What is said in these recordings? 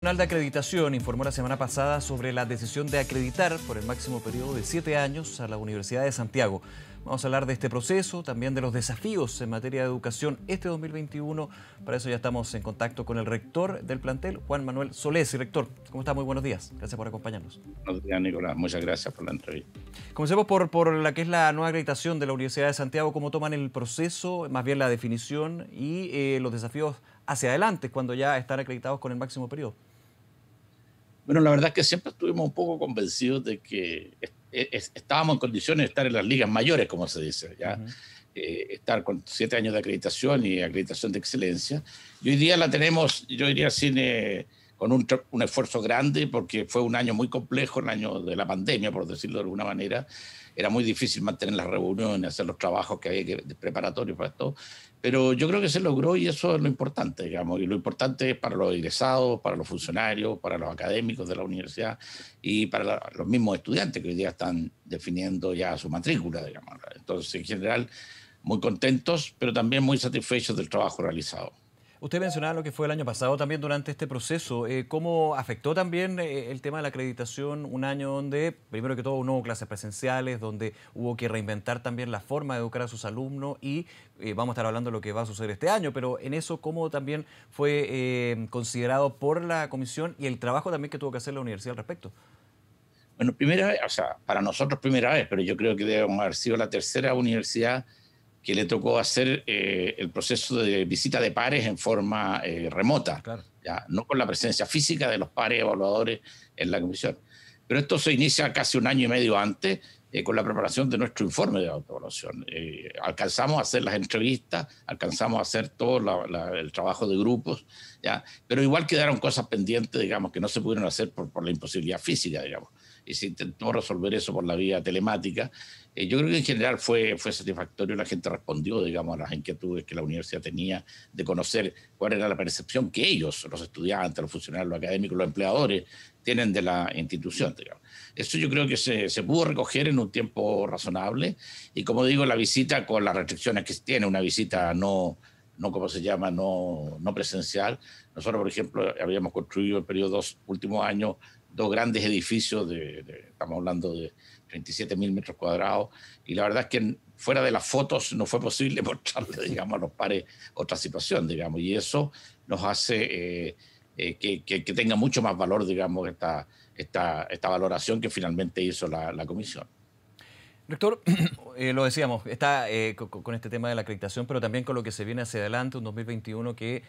El Tribunal de Acreditación informó la semana pasada sobre la decisión de acreditar por el máximo periodo de siete años a la Universidad de Santiago. Vamos a hablar de este proceso, también de los desafíos en materia de educación este 2021. Para eso ya estamos en contacto con el rector del plantel, Juan Manuel Solés. Rector, ¿cómo está? Muy buenos días. Gracias por acompañarnos. Buenos días, Nicolás. Muchas gracias por la entrevista. Comencemos por, por la que es la nueva acreditación de la Universidad de Santiago. ¿Cómo toman el proceso, más bien la definición y eh, los desafíos hacia adelante cuando ya están acreditados con el máximo periodo? Bueno, la verdad es que siempre estuvimos un poco convencidos de que estábamos en condiciones de estar en las ligas mayores, como se dice, ¿ya? Eh, estar con siete años de acreditación y acreditación de excelencia. Y hoy día la tenemos, yo diría, sin, eh, con un, esfuerzo grande porque fue un año muy complejo, el año de la pandemia, por decirlo de alguna manera. Era muy difícil mantener las reuniones, hacer los trabajos que había preparatorios para esto. Pero yo creo que se logró y eso es lo importante, digamos. Y lo importante es para los egresados, para los funcionarios, para los académicos de la universidad y para los mismos estudiantes que hoy día están definiendo ya su matrícula, digamos. Entonces, en general, muy contentos, pero también muy satisfechos del trabajo realizado. Usted mencionaba lo que fue el año pasado también durante este proceso. Eh, ¿Cómo afectó también eh, el tema de la acreditación un año donde, primero que todo, no hubo clases presenciales, donde hubo que reinventar también la forma de educar a sus alumnos y eh, vamos a estar hablando de lo que va a suceder este año, pero en eso cómo también fue considerado por la comisión y el trabajo también que tuvo que hacer la universidad al respecto? Bueno, primera vez, o sea, para nosotros primera vez, pero yo creo que debemos haber sido la tercera universidad que le tocó hacer eh, el proceso de visita de pares en forma eh, remota, ya, no con la presencia física de los pares evaluadores en la comisión. Pero esto se inicia casi un año y medio antes eh, con la preparación de nuestro informe de autoevaluación. alcanzamos a hacer las entrevistas, alcanzamos a hacer todo el trabajo de grupos, ya, pero igual quedaron cosas pendientes, digamos, que no se pudieron hacer por, por la imposibilidad física, digamos y se intentó resolver eso por la vía telemática. Eh, yo creo que en general fue, fue satisfactorio, la gente respondió, digamos, a las inquietudes que la universidad tenía de conocer cuál era la percepción que ellos, los estudiantes, los funcionarios, los académicos, los empleadores, tienen de la institución. Digamos. Eso yo creo que se, pudo recoger en un tiempo razonable y como digo, la visita con las restricciones que tiene, una visita no, no como se llama, no, presencial. Nosotros, por ejemplo, habíamos construido en los últimos años dos grandes edificios, de, estamos hablando de 37 mil metros cuadrados, y la verdad es que fuera de las fotos no fue posible mostrarle, digamos, a los pares otra situación, digamos, y eso nos hace eh, eh, que, tenga mucho más valor, digamos, esta, esta, valoración que finalmente hizo la, comisión. Rector, eh, lo decíamos, está con, este tema de la acreditación, pero también con lo que se viene hacia adelante, un 2021 que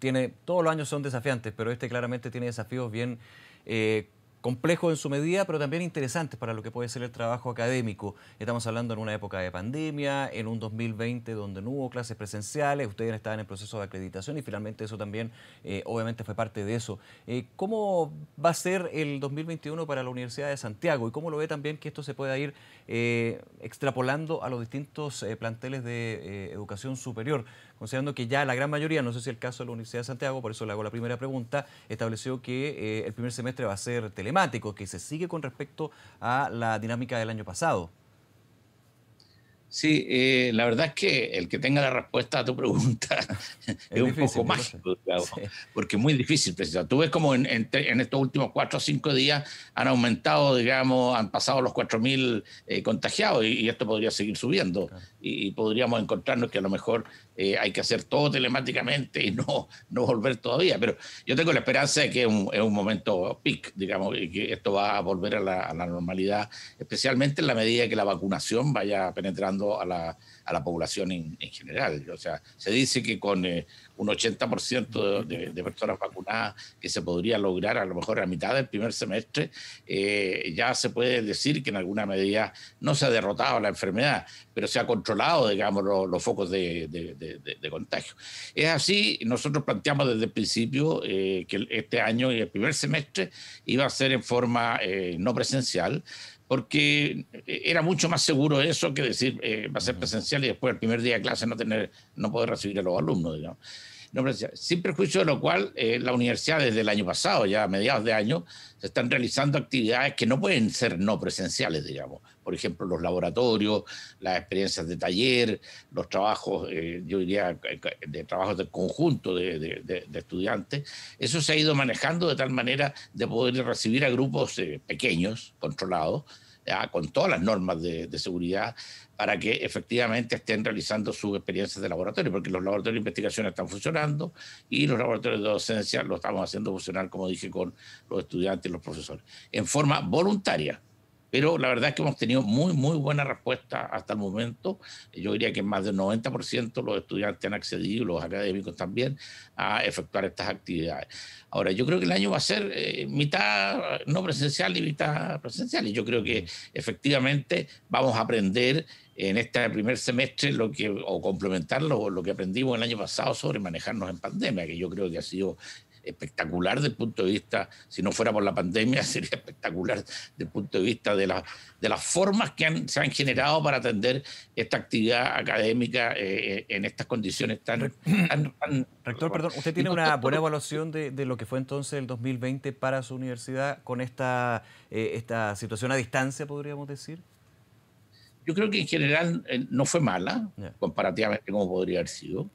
tiene, todos los años son desafiantes, pero este claramente tiene desafíos bien, eh, complejos en su medida, pero también interesantes para lo que puede ser el trabajo académico. Estamos hablando en una época de pandemia, en un 2020 donde no hubo clases presenciales, ustedes estaban en proceso de acreditación y finalmente eso también eh, obviamente fue parte de eso. Eh, ¿Cómo va a ser el 2021 para la Universidad de Santiago y cómo lo ve también que esto se pueda ir eh, extrapolando a los distintos planteles de educación superior? considerando que ya la gran mayoría, no sé si el caso de la Universidad de Santiago, por eso le hago la primera pregunta, estableció que eh, el primer semestre va a ser telemático, que se sigue con respecto a la dinámica del año pasado. Sí, eh, la verdad es que el que tenga la respuesta a tu pregunta es, un poco mágico, porque es muy difícil, precisar. Tú ves como en, estos últimos cuatro o cinco días han aumentado, digamos, han pasado los 4.000 mil eh, contagiados y, esto podría seguir subiendo y, podríamos encontrarnos que a lo mejor eh, hay que hacer todo telemáticamente y no, no volver todavía. Pero yo tengo la esperanza de que es un, momento peak, digamos, y que esto va a volver a la normalidad, especialmente en la medida que la vacunación vaya penetrando a la, a la población en, en, general. O sea, se dice que con eh, un 80% de, de, personas vacunadas que se podría lograr a lo mejor a mitad del primer semestre, eh, ya se puede decir que en alguna medida no se ha derrotado la enfermedad, pero se ha controlado, digamos, los, focos de, de, contagio. Es así, nosotros planteamos desde el principio eh, que este año y el primer semestre iba a ser en forma no presencial, porque eh, era mucho más seguro eso que decir eh, va a ser presencial y después el primer día de clase no tener no poder recibir a los alumnos digamos sin perjuicio de lo cual, eh, la universidad desde el año pasado, ya a mediados de año, se están realizando actividades que no pueden ser no presenciales, digamos. Por ejemplo, los laboratorios, las experiencias de taller, los trabajos, eh, yo diría, eh, de trabajos de conjunto de, estudiantes. Eso se ha ido manejando de tal manera de poder recibir a grupos pequeños, controlados, con todas las normas de, de, seguridad para que efectivamente estén realizando sus experiencias de laboratorio, porque los laboratorios de investigación están funcionando y los laboratorios de docencia lo estamos haciendo funcionar, como dije, con los estudiantes y los profesores, en forma voluntaria pero la verdad es que hemos tenido muy, muy buena respuesta hasta el momento. Yo diría que más del 90% los estudiantes han accedido, los académicos también, a efectuar estas actividades. Ahora, yo creo que el año va a ser eh, mitad no presencial y mitad presencial, y yo creo que mm. efectivamente vamos a aprender en este primer semestre lo que, o complementar lo que aprendimos el año pasado sobre manejarnos en pandemia, que yo creo que ha sido espectacular desde el punto de vista, si no fuera por la pandemia, sería espectacular desde el punto de vista de, la, de las formas que se han generado para atender esta actividad académica eh, eh, en estas condiciones tan... Rector, perdón, ¿usted tiene una buena evaluación de, lo que fue entonces el 2020 para su universidad con esta, eh, esta situación a distancia, podríamos decir? Yo creo que en general no fue mala, comparativamente como podría haber sido.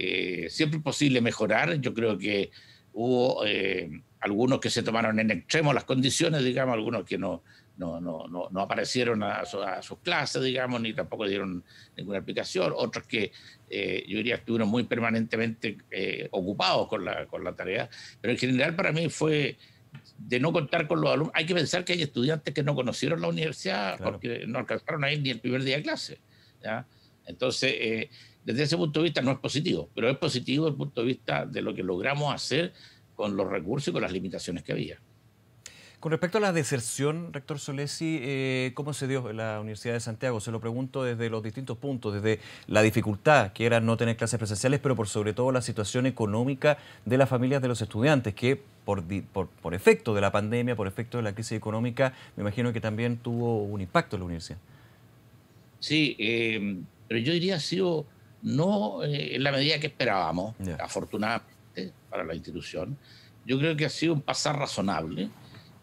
Eh, siempre es posible mejorar. Yo creo que hubo eh, algunos que se tomaron en extremo las condiciones, digamos, algunos que no, no, no, no, no aparecieron a, sus clases, digamos, ni tampoco dieron ninguna explicación, otros que eh, yo diría estuvieron muy permanentemente ocupados con la, con la tarea, pero en general para mí fue de no contar con los alumnos. Hay que pensar que hay estudiantes que no conocieron la universidad porque no alcanzaron a ir ni el primer día de clase. ¿ya? Entonces, desde ese punto de vista no es positivo, pero es positivo desde el punto de vista de lo que logramos hacer con los recursos y con las limitaciones que había. Con respecto a la deserción, rector Solesi, eh, ¿cómo se dio en la Universidad de Santiago? Se lo pregunto desde los distintos puntos, desde la dificultad que era no tener clases presenciales, pero por sobre todo la situación económica de las familias de los estudiantes, que por, efecto de la pandemia, por efecto de la crisis económica, me imagino que también tuvo un impacto en la universidad. Sí, eh, pero yo diría ha sido no eh, en la medida que esperábamos, afortunadamente para la institución. Yo creo que ha sido un pasar razonable.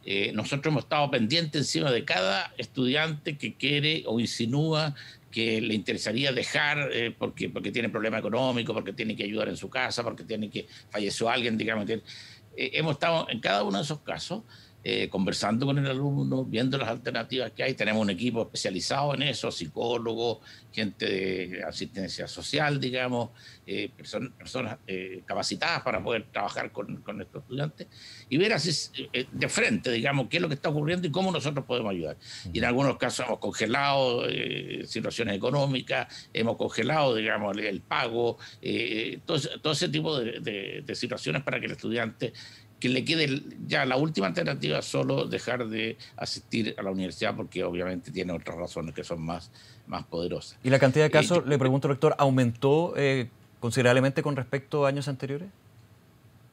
Eh, nosotros hemos estado pendientes encima de cada estudiante que quiere o insinúa que le interesaría dejar eh, porque, tiene problema económico, porque tiene que ayudar en su casa, porque tiene que falleció alguien, digamos. hemos estado en cada uno de esos casos eh, conversando con el alumno, viendo las alternativas que hay. Tenemos un equipo especializado en eso, psicólogos, gente de asistencia social, digamos, eh, personas eh, capacitadas para poder trabajar con, nuestros estudiantes y ver así de frente, digamos, qué es lo que está ocurriendo y cómo nosotros podemos ayudar. Y en algunos casos hemos congelado situaciones económicas, hemos congelado, digamos, el, pago, todo, ese tipo de situaciones para que el estudiante que le quede ya la última alternativa solo dejar de asistir a la universidad porque obviamente tiene otras razones que son más, más poderosas. ¿Y la cantidad de eh, casos, le pregunto, rector, aumentó eh, considerablemente con respecto a años anteriores?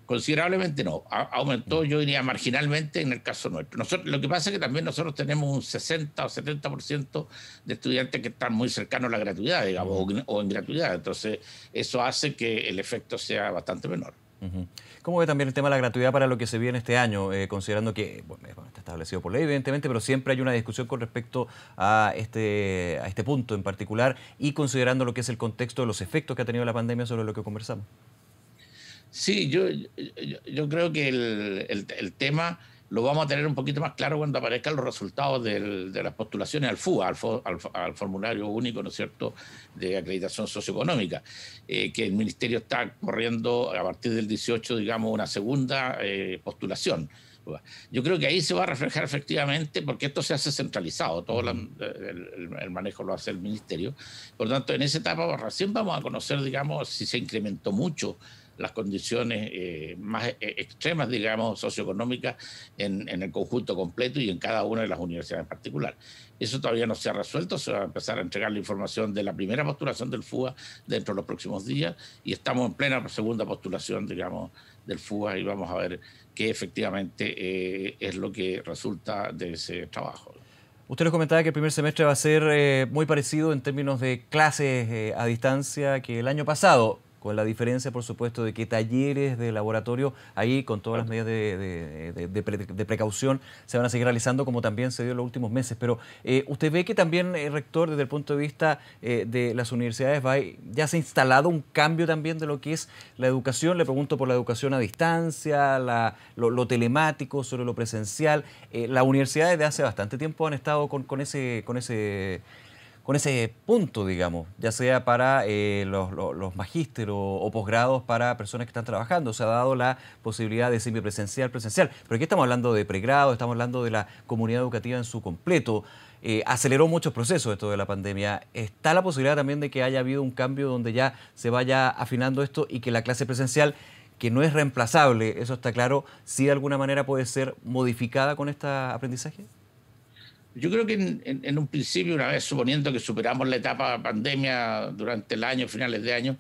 Considerablemente no, aumentó mm. yo diría marginalmente en el caso nuestro. lo que pasa es que también nosotros tenemos un 60 o 70% de estudiantes que están muy cercanos a la gratuidad, digamos, mm. o, en gratuidad. Entonces, eso hace que el efecto sea bastante menor. ¿Cómo ve también el tema de la gratuidad para lo que se viene este año, eh, considerando que bueno, está establecido por ley, evidentemente, pero siempre hay una discusión con respecto a este, a este punto en particular y considerando lo que es el contexto de los efectos que ha tenido la pandemia sobre lo que conversamos? Sí, yo, yo, creo que el, el tema lo vamos a tener un poquito más claro cuando aparezcan los resultados de las postulaciones al FUA, al, formulario único, ¿no es cierto?, de acreditación socioeconómica, eh, que el Ministerio está corriendo a partir del 18, digamos, una segunda eh, postulación. Yo creo que ahí se va a reflejar efectivamente, porque esto se hace centralizado, todo eh, el, el, manejo lo hace el Ministerio. Por lo tanto, en esa etapa recién vamos a conocer, digamos, si se incrementó mucho las condiciones eh, más eh, extremas, digamos, socioeconómicas en, el conjunto completo y en cada una de las universidades en particular. Eso todavía no se ha resuelto, se va a empezar a entregar la información de la primera postulación del FUA dentro de los próximos días y estamos en plena segunda postulación, digamos, del FUA y vamos a ver qué efectivamente eh, es lo que resulta de ese trabajo. Usted nos comentaba que el primer semestre va a ser muy parecido en términos de clases a distancia que el año pasado con la diferencia, por supuesto, de que talleres de laboratorio ahí, con todas las medidas de, precaución, se van a seguir realizando, como también se dio en los últimos meses. Pero eh, usted ve que también, eh, rector, desde el punto de vista eh, de las universidades, va, ya se ha instalado un cambio también de lo que es la educación. Le pregunto por la educación a distancia, lo, telemático, sobre lo presencial. Las universidades de hace bastante tiempo han estado con ese... Con ese con ese punto, digamos, ya sea para eh, los, los, magísteres o, posgrados para personas que están trabajando. Se ha dado la posibilidad de semipresencial, presencial. Pero aquí estamos hablando de pregrado, estamos hablando de la comunidad educativa en su completo. Eh, aceleró muchos procesos esto de la pandemia. ¿Está la posibilidad también de que haya habido un cambio donde ya se vaya afinando esto y que la clase presencial, que no es reemplazable, eso está claro, si de alguna manera puede ser modificada con este aprendizaje? Yo creo que en, un principio, una vez suponiendo que superamos la etapa pandemia durante el año, finales de año,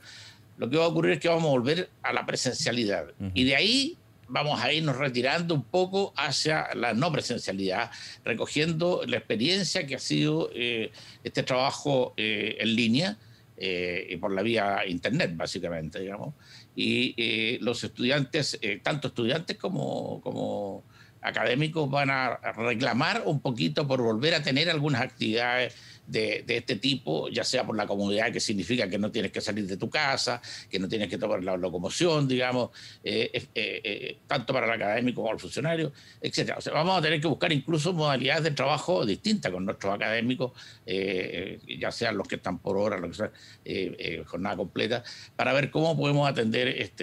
lo que va a ocurrir es que vamos a volver a la presencialidad. Y de ahí vamos a irnos retirando un poco hacia la no presencialidad, recogiendo la experiencia que ha sido eh, este trabajo eh, en línea eh, y por la vía internet, básicamente, digamos. Y los estudiantes, tanto estudiantes como, como académicos van a reclamar un poquito por volver a tener algunas actividades de, este tipo, ya sea por la comodidad que significa que no tienes que salir de tu casa, que no tienes que tomar la locomoción, digamos, eh, eh, eh, tanto para el académico como el funcionario, etc. O sea, vamos a tener que buscar incluso modalidades de trabajo distintas con nuestros académicos, ya sean los que están por hora, los jornada completa, para ver cómo podemos atender este.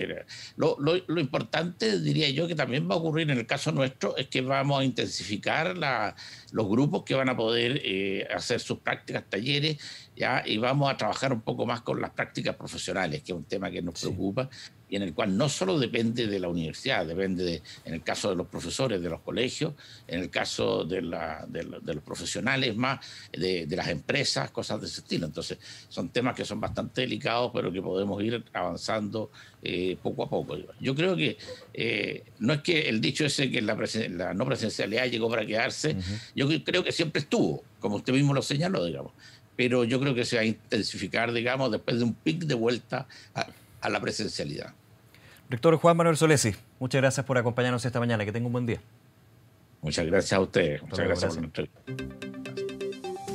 Lo, lo, lo importante, diría yo, que también va a ocurrir en el caso nuestro, es que vamos a intensificar la, los grupos que van a poder hacer sus prácticas, talleres, ¿ya? y vamos a trabajar un poco más con las prácticas profesionales, que es un tema que nos preocupa y en el cual no solo depende de la universidad, depende, de, en el caso de los profesores de los colegios, en el caso de, los profesionales más, de, las empresas, cosas de ese estilo. Entonces, son temas que son bastante delicados, pero que podemos ir avanzando eh, poco a poco. Yo creo que eh, no es que el dicho ese que la, la no presencialidad llegó para quedarse, yo creo que siempre estuvo como usted mismo lo señaló, digamos. Pero yo creo que se va a intensificar, digamos, después de un pic de vuelta a, la presencialidad. Rector Juan Manuel Solesi, muchas gracias por acompañarnos esta mañana. Que tenga un buen día. Muchas gracias a usted. Muchas gracias, a